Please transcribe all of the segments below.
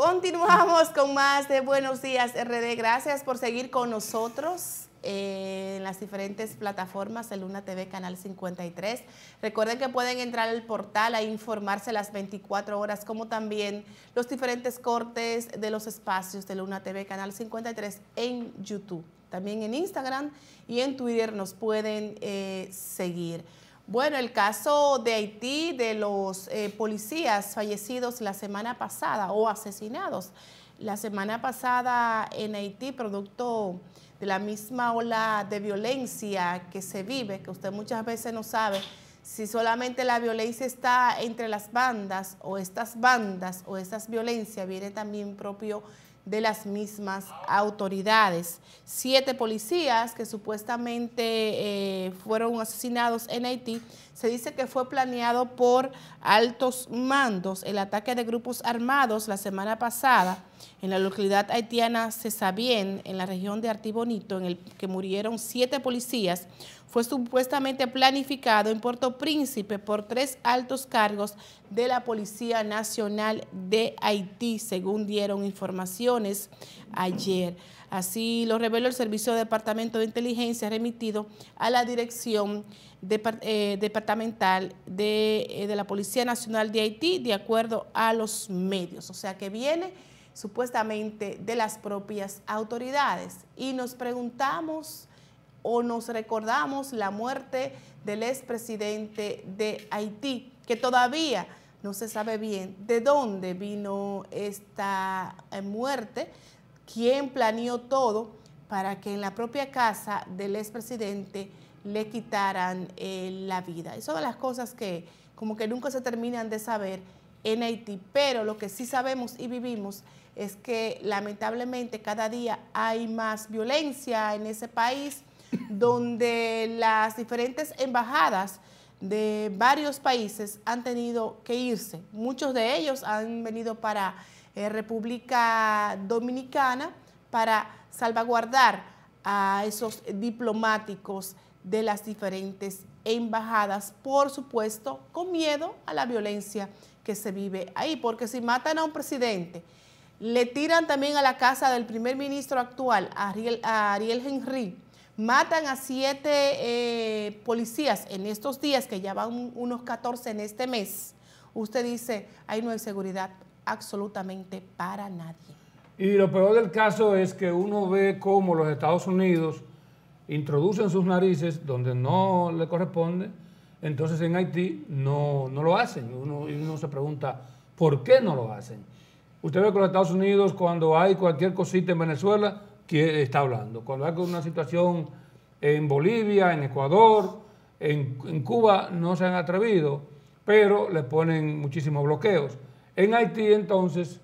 Continuamos con más de Buenos Días RD. Gracias por seguir con nosotros eh, en las diferentes plataformas, de Luna TV, Canal 53. Recuerden que pueden entrar al portal a informarse las 24 horas, como también los diferentes cortes de los espacios de Luna TV, Canal 53 en YouTube. También en Instagram y en Twitter nos pueden eh, seguir. Bueno, el caso de Haití, de los eh, policías fallecidos la semana pasada o asesinados la semana pasada en Haití, producto de la misma ola de violencia que se vive, que usted muchas veces no sabe si solamente la violencia está entre las bandas o estas bandas o estas violencias viene también propio de las mismas autoridades. Siete policías que supuestamente eh, fueron asesinados en Haití, se dice que fue planeado por altos mandos. El ataque de grupos armados la semana pasada en la localidad haitiana Cesabien, en la región de Artibonito, en el que murieron siete policías, fue supuestamente planificado en Puerto Príncipe por tres altos cargos de la Policía Nacional de Haití, según dieron informaciones ayer. Así lo reveló el Servicio de Departamento de Inteligencia remitido a la Dirección eh, Departamental de, eh, de la Policía Nacional de Haití, de acuerdo a los medios. O sea que viene supuestamente de las propias autoridades. Y nos preguntamos o nos recordamos la muerte del expresidente de Haití, que todavía no se sabe bien de dónde vino esta eh, muerte, quién planeó todo para que en la propia casa del expresidente le quitaran eh, la vida. Y son las cosas que como que nunca se terminan de saber en Haití, pero lo que sí sabemos y vivimos es que lamentablemente cada día hay más violencia en ese país, donde las diferentes embajadas de varios países han tenido que irse. Muchos de ellos han venido para eh, República Dominicana para salvaguardar a esos diplomáticos de las diferentes embajadas, por supuesto, con miedo a la violencia que se vive ahí, porque si matan a un presidente, le tiran también a la casa del primer ministro actual, Ariel, a Ariel Henry, Matan a siete eh, policías en estos días, que ya van unos 14 en este mes. Usted dice, ahí no hay seguridad absolutamente para nadie. Y lo peor del caso es que uno ve cómo los Estados Unidos introducen sus narices donde no le corresponde, entonces en Haití no, no lo hacen. Uno, uno se pregunta, ¿por qué no lo hacen? Usted ve que los Estados Unidos, cuando hay cualquier cosita en Venezuela, está hablando. Cuando hay una situación en Bolivia, en Ecuador, en, Cuba, no se han atrevido, pero le ponen muchísimos bloqueos. En Haití, entonces,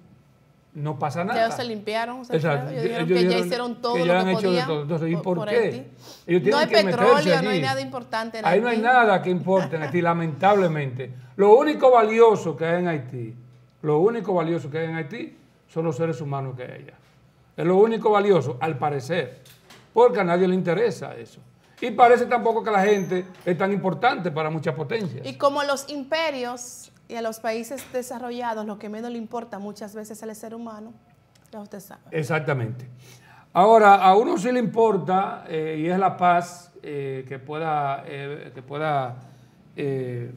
no pasa nada. Ya se limpiaron, Ellos, ya hicieron todo lo que han podían hecho todo. Entonces, por, qué? no hay petróleo, no hay nada importante Ahí no hay nada que importe en Haití, lamentablemente. Lo único valioso que hay en Haití, lo único valioso que hay en Haití son los seres humanos que hay allá. Es lo único valioso, al parecer, porque a nadie le interesa eso. Y parece tampoco que la gente es tan importante para muchas potencias. Y como los imperios y a los países desarrollados lo que menos le importa muchas veces al ser humano, ya usted sabe. Exactamente. Ahora, a uno sí le importa, eh, y es la paz eh, que pueda, eh, que pueda, que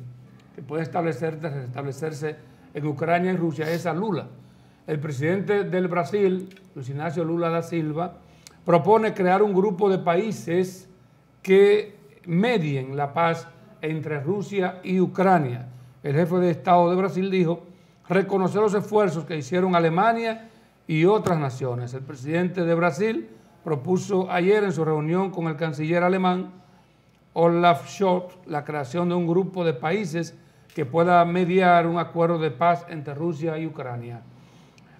establecerse, en Ucrania y Rusia, esa Lula el presidente del Brasil, Luis Ignacio Lula da Silva, propone crear un grupo de países que medien la paz entre Rusia y Ucrania. El jefe de Estado de Brasil dijo reconocer los esfuerzos que hicieron Alemania y otras naciones. El presidente de Brasil propuso ayer en su reunión con el canciller alemán Olaf Scholz la creación de un grupo de países que pueda mediar un acuerdo de paz entre Rusia y Ucrania.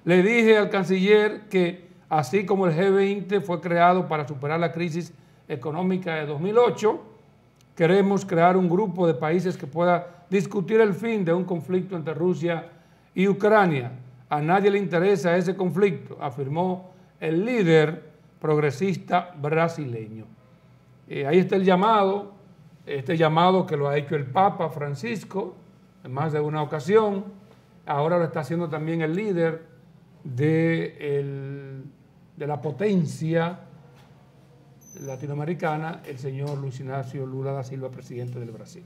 Le dije al canciller que así como el G20 fue creado para superar la crisis económica de 2008, queremos crear un grupo de países que pueda discutir el fin de un conflicto entre Rusia y Ucrania. A nadie le interesa ese conflicto, afirmó el líder progresista brasileño. Eh, ahí está el llamado, este llamado que lo ha hecho el Papa Francisco en más de una ocasión, ahora lo está haciendo también el líder de, la potencia latinoamericana, el señor Luis Ignacio Lula da Silva, presidente del Brasil.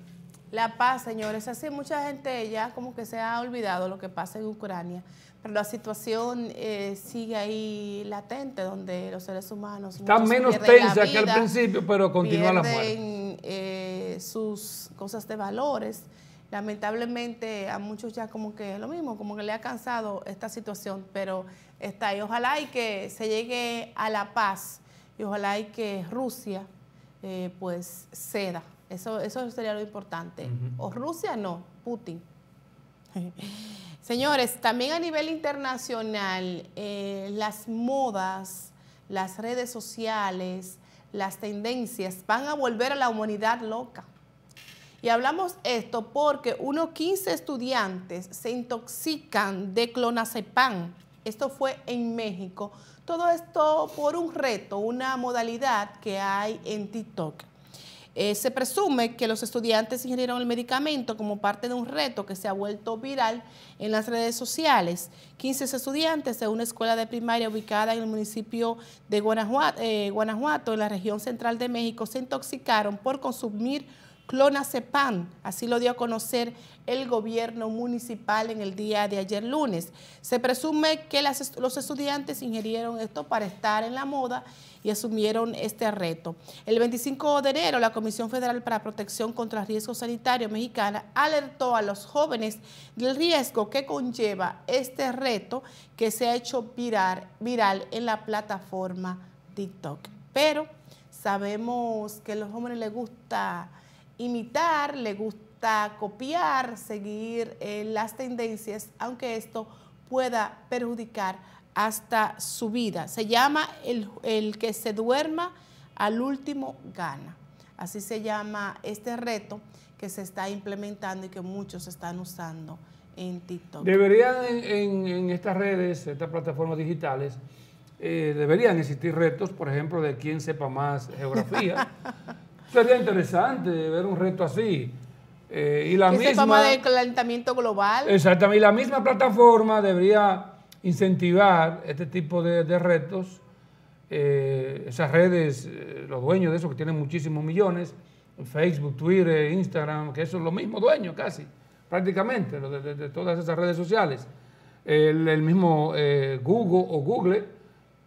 La paz, señores, así mucha gente ya como que se ha olvidado lo que pasa en Ucrania, pero la situación eh, sigue ahí latente, donde los seres humanos... Está menos tensa que al principio, pero continúa la muerte. Eh, sus cosas de valores lamentablemente a muchos ya como que es lo mismo, como que le ha cansado esta situación, pero está ahí. Ojalá y que se llegue a la paz y ojalá y que Rusia eh, pues ceda. Eso, eso sería lo importante. O Rusia no, Putin. Señores, también a nivel internacional, eh, las modas, las redes sociales, las tendencias van a volver a la humanidad loca. Y hablamos esto porque unos 15 estudiantes se intoxican de clonazepam. Esto fue en México. Todo esto por un reto, una modalidad que hay en TikTok. Eh, se presume que los estudiantes ingirieron el medicamento como parte de un reto que se ha vuelto viral en las redes sociales. 15 estudiantes de una escuela de primaria ubicada en el municipio de Guanajuato, eh, Guanajuato en la región central de México, se intoxicaron por consumir Clona Cepan, así lo dio a conocer el gobierno municipal en el día de ayer lunes. Se presume que los estudiantes ingirieron esto para estar en la moda y asumieron este reto. El 25 de enero, la Comisión Federal para Protección contra Riesgo Sanitario Mexicana alertó a los jóvenes del riesgo que conlleva este reto que se ha hecho viral, viral en la plataforma TikTok. Pero sabemos que a los jóvenes les gusta imitar, le gusta copiar, seguir eh, las tendencias, aunque esto pueda perjudicar hasta su vida. Se llama el, el que se duerma al último gana. Así se llama este reto que se está implementando y que muchos están usando en TikTok. Deberían en, estas redes, estas plataformas digitales, eh, deberían existir retos, por ejemplo, de quien sepa más geografía. Sería interesante ver un reto así. Eh, y la misma, calentamiento global. Exactamente. Y la misma plataforma debería incentivar este tipo de, retos. Eh, esas redes, eh, los dueños de eso que tienen muchísimos millones, Facebook, Twitter, Instagram, que eso es lo mismo dueño casi, prácticamente, de, todas esas redes sociales. El, el mismo Google o Google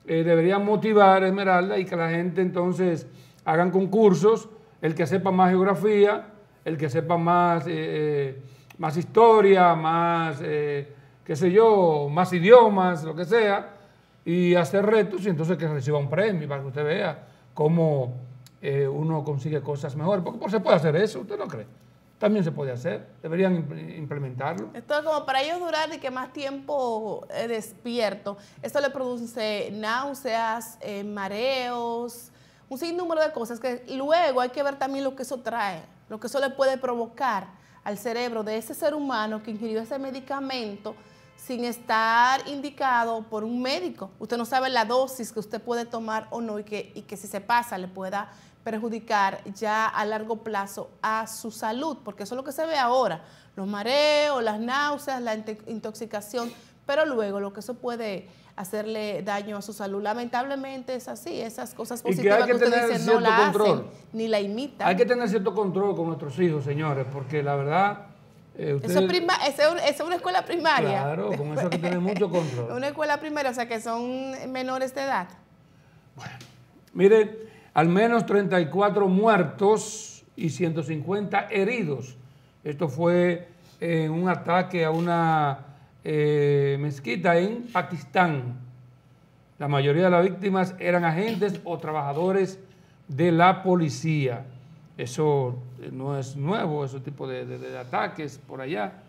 debería motivar a Esmeralda y que la gente entonces hagan concursos el que sepa más geografía, el que sepa más, eh, eh, más historia, más, eh, qué sé yo, más idiomas, lo que sea, y hacer retos y entonces que reciba un premio para que usted vea cómo uno consigue cosas mejores. Porque pues, se puede hacer eso, ¿usted no cree? También se puede hacer, deberían implementarlo. Esto es como para ellos durar y que más tiempo despierto. Esto le produce náuseas, mareos, un sinnúmero de cosas que luego hay que ver también lo que eso trae, lo que eso le puede provocar al cerebro de ese ser humano que ingirió ese medicamento sin estar indicado por un médico. Usted no sabe la dosis que usted puede tomar o no y que, y que si se pasa le pueda perjudicar ya a largo plazo a su salud, porque eso es lo que se ve ahora, los mareos, las náuseas, la intoxicación, pero luego lo que eso puede hacerle daño a su salud. Lamentablemente es así, esas cosas positivas que, que usted no la control. ni la imitan. Hay que tener cierto control con nuestros hijos, señores, porque la verdad... Eh, es una escuela primaria. Claro, con eso hay que tener mucho control. una escuela primaria, o sea que son menores de edad. Bueno, mire, al menos 34 muertos y 150 heridos. Esto fue en un ataque a una eh, mezquita en Pakistán. La mayoría de las víctimas eran agentes o trabajadores de la policía. Eso eh, no es nuevo, ese tipo de, ataques por allá.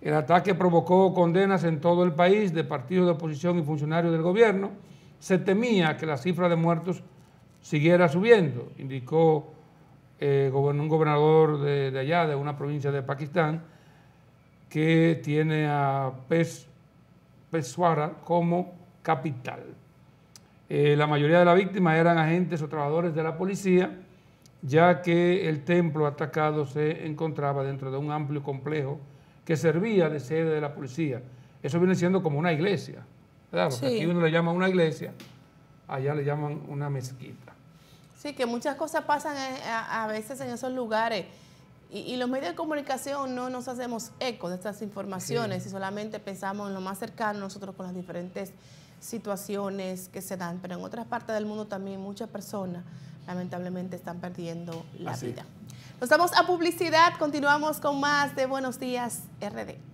El ataque provocó condenas en todo el país de partidos de oposición y funcionarios del gobierno. Se temía que la cifra de muertos siguiera subiendo, indicó eh, un gobernador de allá, de una provincia de Pakistán, que tiene a Pez Pesuara como capital. Eh, la mayoría de las víctimas eran agentes o trabajadores de la policía, ya que el templo atacado se encontraba dentro de un amplio complejo que servía de sede de la policía. Eso viene siendo como una iglesia, ¿verdad? Porque aquí uno le llama una iglesia, allá le llaman una mezquita. Sí, que muchas cosas pasan eh, a, a veces en esos lugares y, los medios de comunicación no nos hacemos eco de estas informaciones y solamente pensamos en lo más cercano nosotros con las diferentes situaciones que se dan. Pero en otras partes del mundo también muchas personas lamentablemente están perdiendo la vida. Nos vamos a publicidad, continuamos con más de Buenos Días RD.